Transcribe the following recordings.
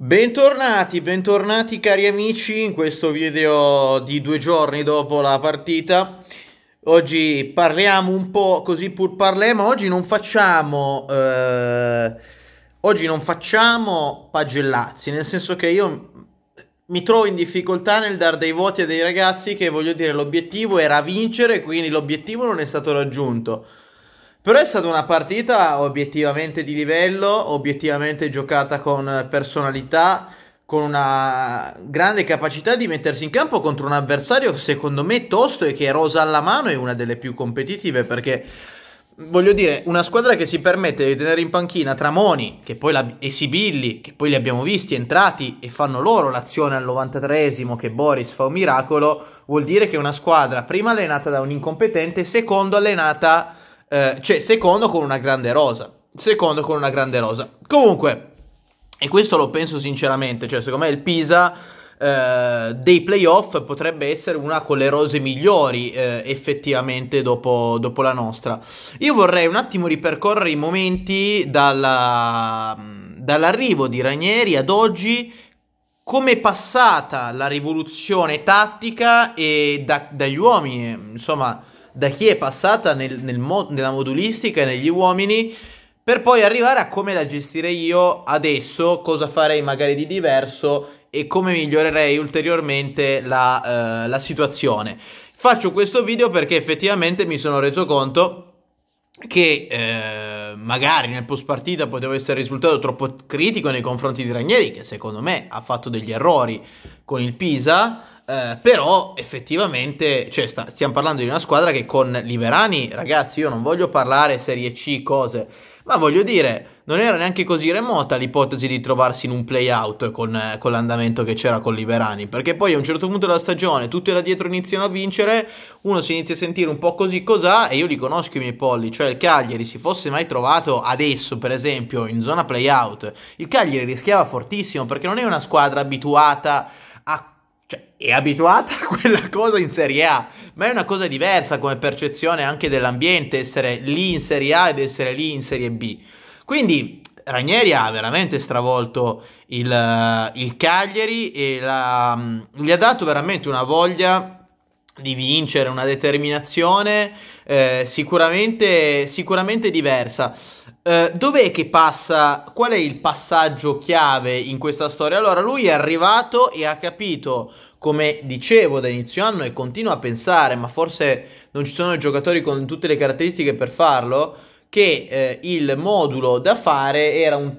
Bentornati, bentornati cari amici in questo video di due giorni dopo la partita. Oggi parliamo un po' così pur parliamo, oggi non facciamo... Eh, oggi non facciamo pagellazzi, nel senso che io mi trovo in difficoltà nel dare dei voti a dei ragazzi che voglio dire l'obiettivo era vincere, quindi l'obiettivo non è stato raggiunto. Però è stata una partita obiettivamente di livello, obiettivamente giocata con personalità, con una grande capacità di mettersi in campo contro un avversario secondo me tosto e che è rosa alla mano è una delle più competitive perché voglio dire, una squadra che si permette di tenere in panchina Tramoni la, e Sibilli, che poi li abbiamo visti entrati e fanno loro l'azione al 93esimo che Boris fa un miracolo, vuol dire che è una squadra prima allenata da un incompetente, secondo allenata eh, cioè secondo con una grande rosa. Secondo con una grande rosa. Comunque, e questo lo penso sinceramente, cioè secondo me il Pisa eh, dei playoff potrebbe essere una con le rose migliori eh, effettivamente dopo, dopo, la nostra. Io vorrei un attimo ripercorrere i momenti dalla, dall'arrivo di Ranieri ad oggi come è passata la rivoluzione tattica e da, dagli uomini, insomma, da chi è passata nel, nel mo- nella modulistica e negli uomini per poi arrivare a come la gestirei io adesso, cosa farei magari di diverso e come migliorerei ulteriormente la, eh, la situazione. Faccio questo video perché effettivamente mi sono reso conto che eh, magari nel post partita poteva essere risultato troppo critico nei confronti di Ranieri che secondo me ha fatto degli errori con il Pisa, eh, però effettivamente cioè, sta, stiamo parlando di una squadra che con Liberani, ragazzi, io non voglio parlare Serie C, cose, ma voglio dire, non era neanche così remota l'ipotesi di trovarsi in un play-out con, con l'andamento che c'era con Liberani, perché poi a un certo punto della stagione tutti là dietro iniziano a vincere, uno si inizia a sentire un po' così cos'ha e io li conosco i miei polli, cioè il Cagliari si fosse mai trovato adesso per esempio in zona play-out, il Cagliari rischiava fortissimo perché non è una squadra abituata cioè, è abituata a quella cosa in Serie A, ma è una cosa diversa come percezione anche dell'ambiente essere lì in Serie A ed essere lì in Serie B. Quindi Ranieri ha veramente stravolto il, eh, il Cagliari e la, mm, gli ha dato veramente una voglia di vincere, una determinazione eh, sicuramente, sicuramente diversa. Eh, dov'è che passa? Qual è il passaggio chiave in questa storia? Allora, lui è arrivato e ha capito, come dicevo da inizio anno e continua a pensare, ma forse non ci sono giocatori con tutte le caratteristiche per farlo, che uh, il modulo da fare era un 3-4-1-2,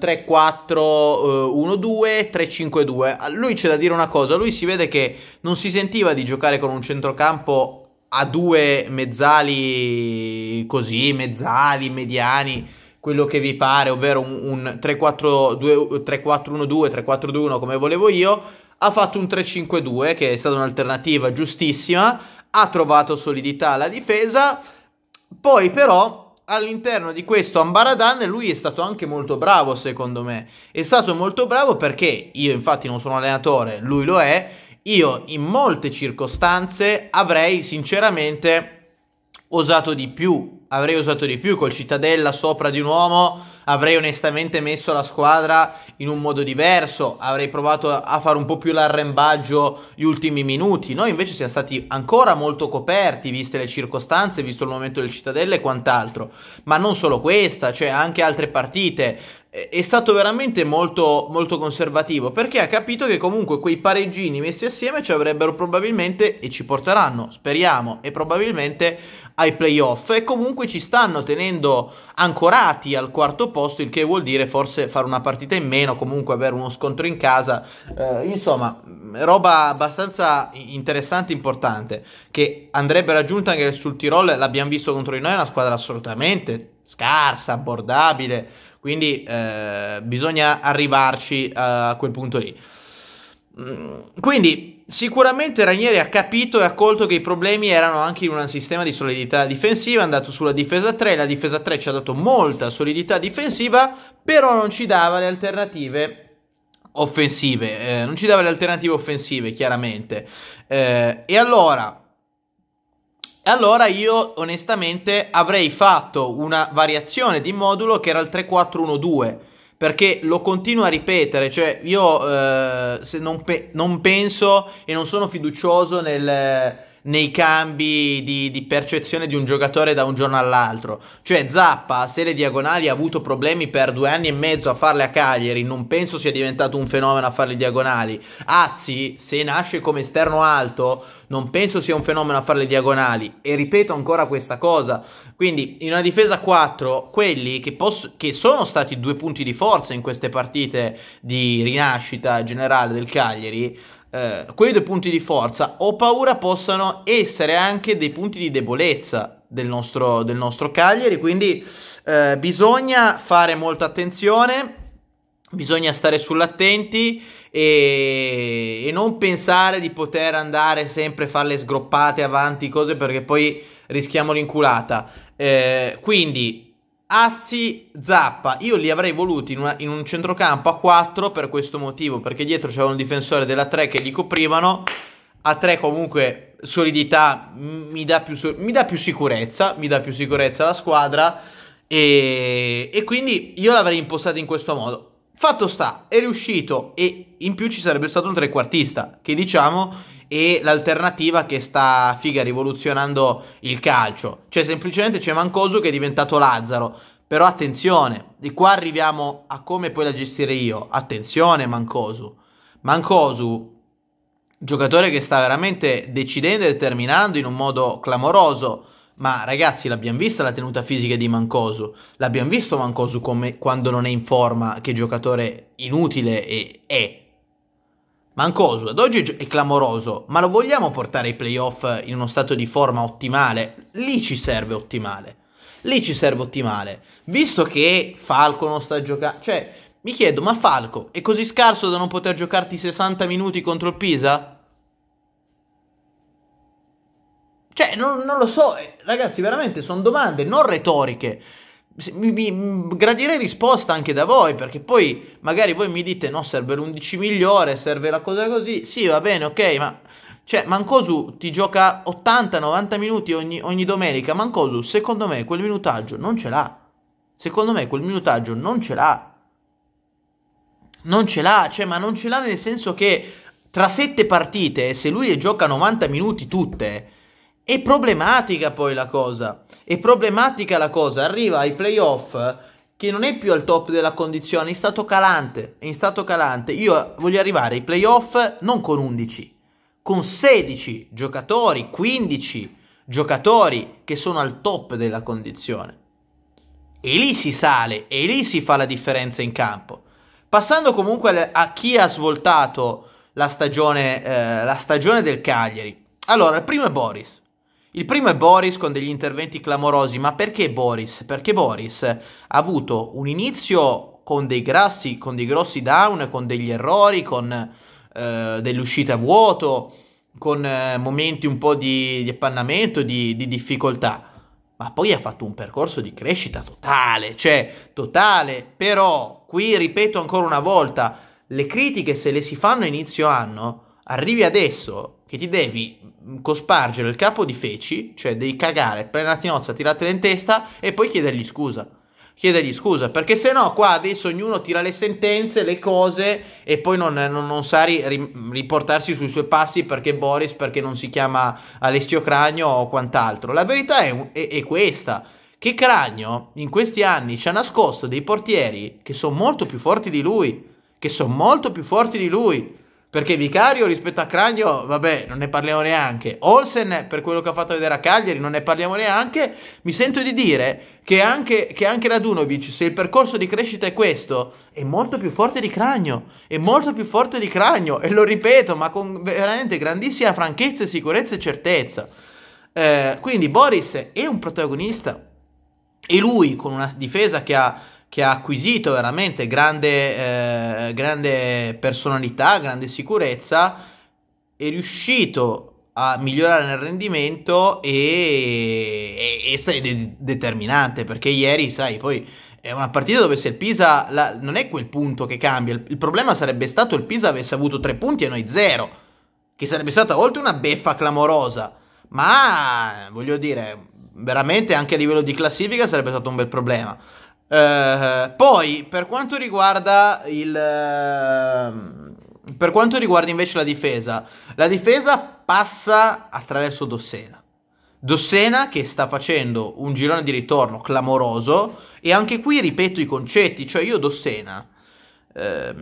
3-5-2. Eh, lui c'è da dire una cosa, lui si vede che non si sentiva di giocare con un centrocampo a due mezzali così, mezzali, mediani quello che vi pare, ovvero un, un 3 4 3 3-4-1-2, 3-4-2-1 come volevo io, ha fatto un 3-5-2 che è stata un'alternativa giustissima, ha trovato solidità alla difesa, poi però all'interno di questo Ambaradan lui è stato anche molto bravo secondo me, è stato molto bravo perché io infatti non sono allenatore, lui lo è, io in molte circostanze avrei sinceramente osato di più, avrei usato di più col Cittadella sopra di un uomo, avrei onestamente messo la squadra in un modo diverso, avrei provato a fare un po' più l'arrembaggio gli ultimi minuti. Noi invece siamo stati ancora molto coperti, viste le circostanze, visto il momento del Cittadella e quant'altro. Ma non solo questa, cioè anche altre partite è stato veramente molto, molto conservativo perché ha capito che comunque quei pareggini messi assieme ci avrebbero probabilmente e ci porteranno, speriamo, e probabilmente ai playoff e comunque ci stanno tenendo ancorati al quarto posto, il che vuol dire forse fare una partita in meno, comunque avere uno scontro in casa, eh, insomma, roba abbastanza interessante importante che andrebbe raggiunta anche sul Tirol, l'abbiamo visto contro di noi, è una squadra assolutamente scarsa, abbordabile quindi eh, bisogna arrivarci a quel punto lì. Mm, quindi sicuramente Ranieri ha capito e ha colto che i problemi erano anche in un sistema di solidità difensiva, è andato sulla difesa 3, la difesa 3 ci ha dato molta solidità difensiva, però non ci dava le alternative offensive, eh, non ci dava le alternative offensive chiaramente. Eh, e allora allora io onestamente avrei fatto una variazione di modulo che era il 3412 perché lo continuo a ripetere, cioè io eh, non, pe- non, penso e non sono fiducioso nel nei cambi di, di, percezione di un giocatore da un giorno all'altro. Cioè Zappa, se le diagonali ha avuto problemi per due anni e mezzo a farle a Cagliari, non penso sia diventato un fenomeno a fare le diagonali. Azzi, se nasce come esterno alto, non penso sia un fenomeno a fare le diagonali. E ripeto ancora questa cosa. Quindi in una difesa 4, quelli che, posso, che sono stati due punti di forza in queste partite di rinascita generale del Cagliari, eh, quei due punti di forza ho paura possano essere anche dei punti di debolezza del nostro, del nostro Cagliari, quindi eh, bisogna fare molta attenzione, bisogna stare sull'attenti e, e non pensare di poter andare sempre a fare le sgroppate avanti, cose perché poi rischiamo l'inculata. Eh, quindi Azzi, Zappa, io li avrei voluti in, una, in, un centrocampo a 4 per questo motivo, perché dietro c'era un difensore della 3 che li coprivano, a 3 comunque solidità mi dà più, mi dà più sicurezza, mi dà più sicurezza alla squadra e, e quindi io l'avrei impostato in questo modo. Fatto sta, è riuscito e in più ci sarebbe stato un trequartista che diciamo e l'alternativa che sta figa rivoluzionando il calcio. Cioè semplicemente c'è Mancoso che è diventato Lazzaro. Però attenzione, di qua arriviamo a come poi la gestire io. Attenzione Mancosu. Mancosu, giocatore che sta veramente decidendo e determinando in un modo clamoroso. Ma ragazzi, l'abbiamo vista la tenuta fisica di Mancosu. L'abbiamo visto Mancosu come, quando non è in forma, che giocatore inutile è. Mancosu ad oggi è clamoroso, ma lo vogliamo portare ai playoff in uno stato di forma ottimale? Lì ci serve ottimale. Lì ci serve ottimale. Visto che Falco non sta giocando... Cioè, mi chiedo, ma Falco è così scarso da non poter giocarti 60 minuti contro il Pisa? Cioè, non, non lo so, eh, ragazzi, veramente sono domande non retoriche mi, mi, mm, gradirei risposta anche da voi perché poi magari voi mi dite no serve l'11 migliore, serve la cosa così, sì va bene ok ma cioè Mancosu ti gioca 80-90 minuti ogni, ogni domenica, Mancosu secondo me quel minutaggio non ce l'ha, secondo me quel minutaggio non ce l'ha, non ce l'ha, cioè ma non ce l'ha nel senso che tra 7 partite se lui gioca 90 minuti tutte è problematica poi la cosa. È problematica la cosa. Arriva ai playoff eh, che non è più al top della condizione, è in stato calante, è in stato calante. Io voglio arrivare ai playoff non con 11, con 16 giocatori, 15 giocatori che sono al top della condizione. E lì si sale, e lì si fa la differenza in campo. Passando comunque a chi ha svoltato la stagione, eh, la stagione del Cagliari. Allora, il primo è Boris. Il primo è Boris con degli interventi clamorosi, ma perché Boris? Perché Boris ha avuto un inizio con dei grassi, con dei grossi down, con degli errori, con eh, delle uscite a vuoto, con eh, momenti un po' di, di appannamento, di, di difficoltà ma poi ha fatto un percorso di crescita totale, cioè totale, però qui ripeto ancora una volta, le critiche se le si fanno inizio anno, arrivi adesso che ti devi mm, cospargere il capo di feci, cioè devi cagare, prendere la tinozza, tirartela in testa e poi chiedergli scusa. Chiedergli scusa, perché se no qua adesso ognuno tira le sentenze, le cose e poi non, non, non sa ri, riportarsi sui suoi passi perché Boris, perché non si chiama Alessio Cragno o quant'altro. La verità è, è, è questa, che Cragno in questi anni ci ha nascosto dei portieri che sono molto più forti di lui, che sono molto più forti di lui perché Vicario rispetto a Cragno, vabbè, non ne parliamo neanche. Olsen, per quello che ha fatto vedere a Cagliari, non ne parliamo neanche. Mi sento di dire che anche, che anche Radunovic, se il percorso di crescita è questo, è molto più forte di Cragno. È molto più forte di Cragno. E lo ripeto, ma con veramente grandissima franchezza, sicurezza e certezza. Eh, quindi Boris è un protagonista. E lui, con una difesa che ha che ha acquisito veramente grande, eh, grande personalità, grande sicurezza, è riuscito a migliorare nel rendimento e, e, e de- determinante perché ieri, sai, poi è una partita dove se il Pisa la, non è quel punto che cambia, il, il problema sarebbe stato il Pisa avesse avuto tre punti e noi zero, che sarebbe stata oltre una beffa clamorosa, ma voglio dire, veramente anche a livello di classifica sarebbe stato un bel problema. Uh, poi, per quanto riguarda il... Uh, per quanto riguarda invece la difesa, la difesa passa attraverso Dossena. Dossena che sta facendo un girone di ritorno clamoroso e anche qui ripeto i concetti, cioè io Dossena uh,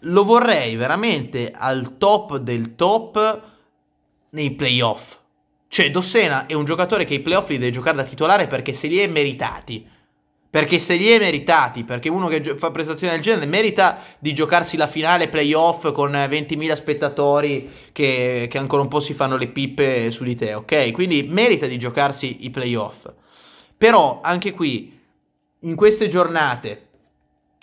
lo vorrei veramente al top del top nei playoff. Cioè Dossena è un giocatore che i playoff li deve giocare da titolare perché se li è meritati perché se li è meritati, perché uno che fa prestazioni del genere merita di giocarsi la finale playoff con 20.000 spettatori che, che ancora un po' si fanno le pippe su di te, ok? Quindi merita di giocarsi i playoff. Però anche qui, in queste giornate,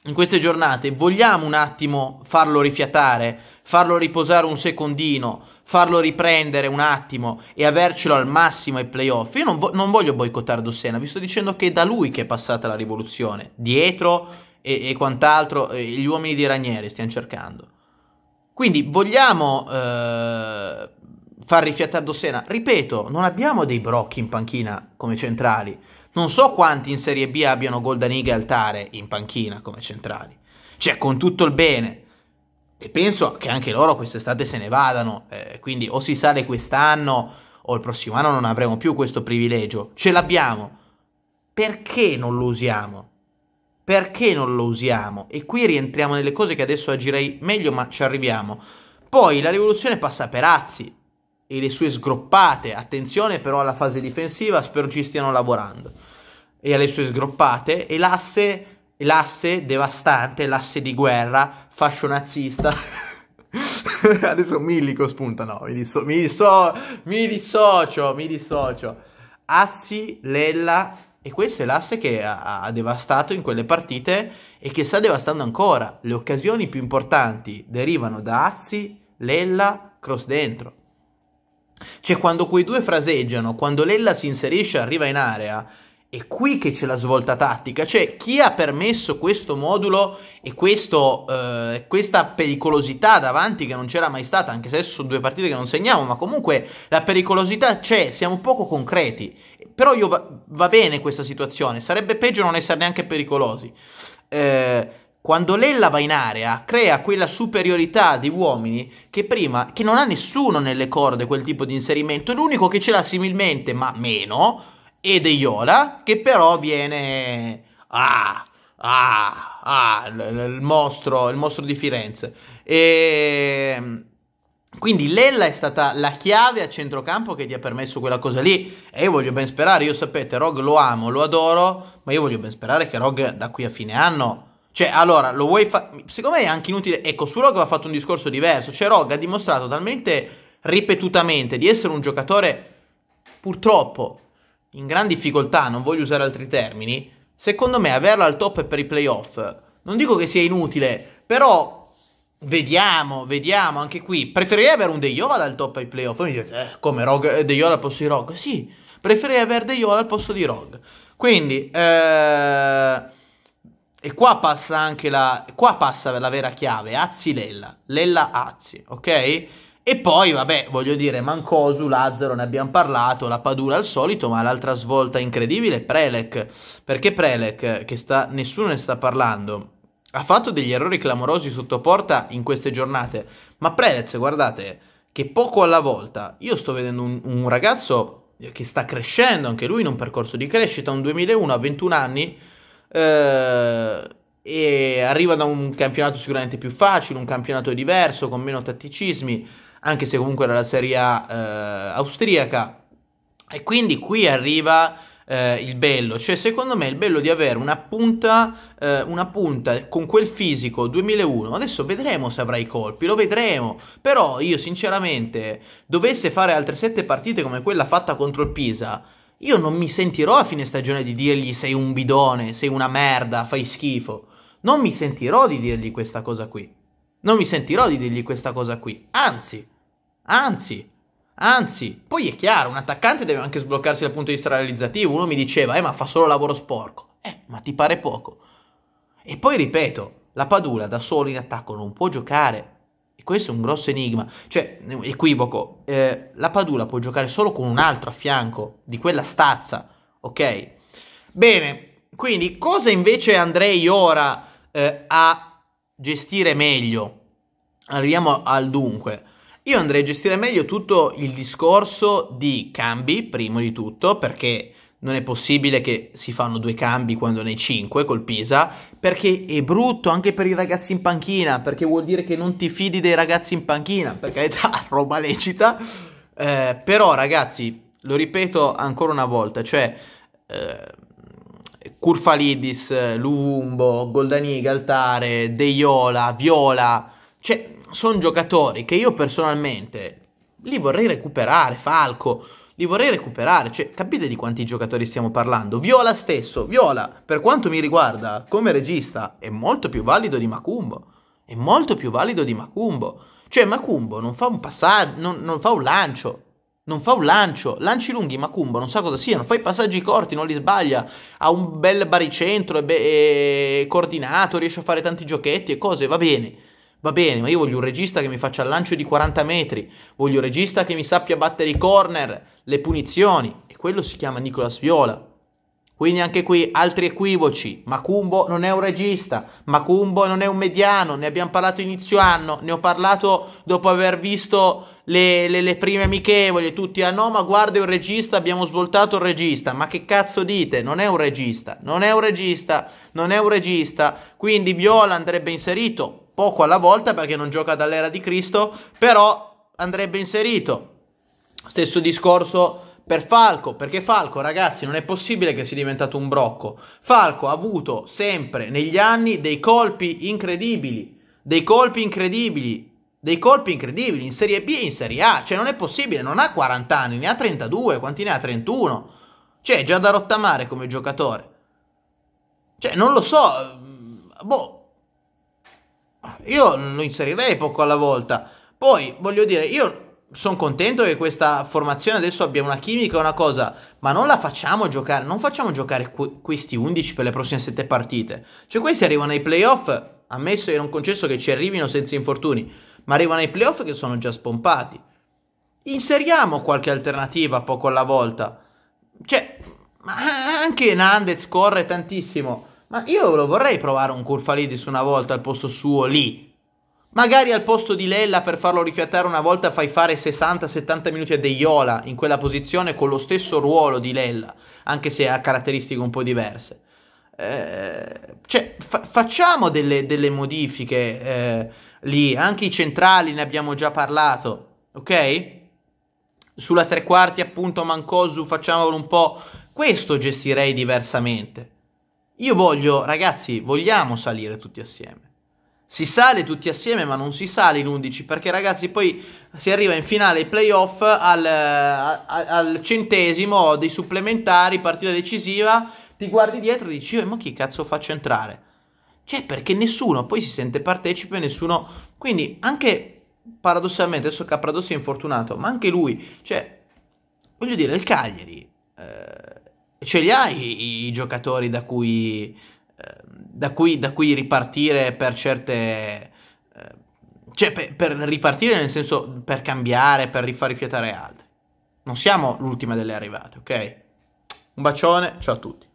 in queste giornate vogliamo un attimo farlo rifiatare, farlo riposare un secondino, farlo riprendere un attimo e avercelo al massimo ai playoff. Io non, vo- non voglio boicottare Dossena, vi sto dicendo che è da lui che è passata la rivoluzione, dietro e, e quant'altro, e gli uomini di Ranieri stiamo cercando. Quindi vogliamo eh, far rifiatare Dossena? Ripeto, non abbiamo dei brocchi in panchina come centrali. Non so quanti in Serie B abbiano Goldaniga e Altare in panchina come centrali. Cioè, con tutto il bene, e penso che anche loro quest'estate se ne vadano, eh, quindi o si sale quest'anno o il prossimo anno non avremo più questo privilegio, ce l'abbiamo, perché non lo usiamo? Perché non lo usiamo? E qui rientriamo nelle cose che adesso agirei meglio, ma ci arriviamo. Poi la rivoluzione passa per Azzi e le sue sgroppate, attenzione però alla fase difensiva, spero ci stiano lavorando, e alle sue sgroppate, e l'asse l'asse devastante, l'asse di guerra, fascio nazista. Adesso Millico spunta, no, mi, disso- mi, disso- mi dissocio, mi dissocio. Azzi, Lella, e questo è l'asse che ha, ha, devastato in quelle partite e che sta devastando ancora. Le occasioni più importanti derivano da Azzi, Lella, cross dentro. Cioè quando quei due fraseggiano, quando Lella si inserisce, e arriva in area è qui che c'è la svolta tattica, cioè chi ha permesso questo modulo e questo, eh, questa pericolosità davanti che non c'era mai stata, anche se adesso sono due partite che non segniamo, ma comunque la pericolosità c'è, siamo poco concreti, però io va, va bene questa situazione, sarebbe peggio non essere neanche pericolosi. Eh, quando Lella va in area crea quella superiorità di uomini che prima, che non ha nessuno nelle corde quel tipo di inserimento, l'unico che ce l'ha similmente, ma meno, e De Eiola, che però viene... Ah, ah, ah, il, mostro, il mostro di Firenze. E... Ehm, quindi Lella è stata la chiave a centrocampo che ti ha permesso quella cosa lì e io voglio ben sperare, io sapete, Rog lo amo, lo adoro, ma io voglio ben sperare che Rog da qui a fine anno... Cioè, allora, lo vuoi fare... Secondo me è anche inutile... Ecco, su Rog va fatto un discorso diverso, cioè Rog ha dimostrato talmente ripetutamente di essere un giocatore purtroppo in gran difficoltà, non voglio usare altri termini, secondo me averla al top per i playoff, non dico che sia inutile, però vediamo, vediamo anche qui, preferirei avere un De Jola al top ai playoff, mi dite, eh, come Rogue, eh, De Jola al posto di Rogue, sì, preferirei avere De Jola al posto di Rogue, quindi, eh, e qua passa anche la, qua passa la vera chiave, Azzi-Lella, Lella-Azzi, ok? E poi, vabbè, voglio dire, Mancosu, Lazzaro, ne abbiamo parlato, la Padula al solito, ma l'altra svolta incredibile è Prelec. Perché Prelec, che sta, nessuno ne sta parlando, ha fatto degli errori clamorosi sotto porta in queste giornate. Ma Prelec, guardate, che poco alla volta, io sto vedendo un, un ragazzo che sta crescendo, anche lui in un percorso di crescita, un 2001 a 21 anni, eh, e arriva da un campionato sicuramente più facile, un campionato diverso, con meno tatticismi, anche se comunque era la Serie A eh, austriaca. E quindi qui arriva eh, il bello, cioè secondo me il bello di avere una punta, eh, una punta con quel fisico 2001, adesso vedremo se avrà i colpi, lo vedremo, però io sinceramente dovesse fare altre sette partite come quella fatta contro il Pisa, io non mi sentirò a fine stagione di dirgli sei un bidone, sei una merda, fai schifo, non mi sentirò di dirgli questa cosa qui, non mi sentirò di dirgli questa cosa qui, anzi... Anzi, Anzi, poi è chiaro, un attaccante deve anche sbloccarsi dal punto di vista realizzativo. Uno mi diceva, eh, ma fa solo lavoro sporco. Eh, ma ti pare poco. E poi ripeto, la Padula da solo in attacco non può giocare. E questo è un grosso enigma. Cioè, equivoco, eh, la Padula può giocare solo con un altro a fianco di quella stazza, ok? Bene, quindi cosa invece andrei ora eh, a gestire meglio? Arriviamo al dunque. Io andrei a gestire meglio tutto il discorso di cambi, primo di tutto, perché non è possibile che si fanno due cambi quando ne hai cinque col Pisa, perché è brutto anche per i ragazzi in panchina, perché vuol dire che non ti fidi dei ragazzi in panchina, per carità, roba lecita. Eh, però ragazzi, lo ripeto ancora una volta, cioè... Eh, Curfalidis, Luvumbo, Goldaniga, Altare, Deiola, Viola, cioè sono giocatori che io personalmente li vorrei recuperare, Falco, li vorrei recuperare, cioè capite di quanti giocatori stiamo parlando? Viola stesso, Viola, per quanto mi riguarda, come regista, è molto più valido di Macumbo, è molto più valido di Macumbo, cioè Macumbo non fa un passaggio, non, non fa un lancio, non fa un lancio, lanci lunghi Macumbo, non sa cosa siano, fa i passaggi corti, non li sbaglia, ha un bel baricentro, è, be- è coordinato, riesce a fare tanti giochetti e cose, va bene. Va bene, ma io voglio un regista che mi faccia il lancio di 40 metri, voglio un regista che mi sappia battere i corner, le punizioni. E quello si chiama Nicolas Viola. Quindi anche qui altri equivoci. Macumbo non è un regista, Macumbo non è un mediano, ne abbiamo parlato inizio anno, ne ho parlato dopo aver visto le, le, le prime amichevoli, tutti ah no ma guarda un regista, abbiamo svoltato il regista, ma che cazzo dite? Non è un regista, non è un regista, non è un regista. Quindi Viola andrebbe inserito poco alla volta perché non gioca dall'era di Cristo, però andrebbe inserito. Stesso discorso per Falco, perché Falco, ragazzi, non è possibile che sia diventato un brocco. Falco ha avuto sempre negli anni dei colpi incredibili, dei colpi incredibili, dei colpi incredibili in Serie B e in Serie A, cioè non è possibile, non ha 40 anni, ne ha 32, quanti ne ha 31? Cioè, è già da rottamare come giocatore. Cioè, non lo so, boh, io lo inserirei poco alla volta. Poi, voglio dire, io sono contento che questa formazione adesso abbia una chimica, una cosa, ma non la facciamo giocare, non facciamo giocare qu- questi 11 per le prossime 7 partite. Cioè questi arrivano ai playoff, ammesso che non concesso che ci arrivino senza infortuni, ma arrivano ai playoff che sono già spompati. Inseriamo qualche alternativa poco alla volta. Cioè, anche Nandez corre tantissimo. Ma io lo vorrei provare un Curfalidis una volta al posto suo lì. Magari al posto di Lella per farlo rifiatare una volta fai fare 60-70 minuti a Deiola in quella posizione con lo stesso ruolo di Lella, anche se ha caratteristiche un po' diverse. Eh, cioè, fa- facciamo delle, delle modifiche eh, lì, anche i centrali ne abbiamo già parlato, ok? Sulla tre quarti appunto Mancosu facciamolo un po', questo gestirei diversamente. Io voglio, ragazzi, vogliamo salire tutti assieme. Si sale tutti assieme, ma non si sale in 11 perché, ragazzi, poi si arriva in finale ai playoff al, al, centesimo dei supplementari, partita decisiva. Ti guardi dietro e dici, eh, ma chi cazzo faccio entrare? Cioè, perché nessuno poi si sente partecipe, nessuno. Quindi, anche paradossalmente, adesso Capradossi è infortunato, ma anche lui, cioè, voglio dire, il Cagliari. Eh ce li hai i, i giocatori da cui, eh, da, cui, da cui, ripartire per certe... Eh, cioè per, per, ripartire nel senso per cambiare, per rifar rifiatare altri. Non siamo l'ultima delle arrivate, ok? Un bacione, ciao a tutti.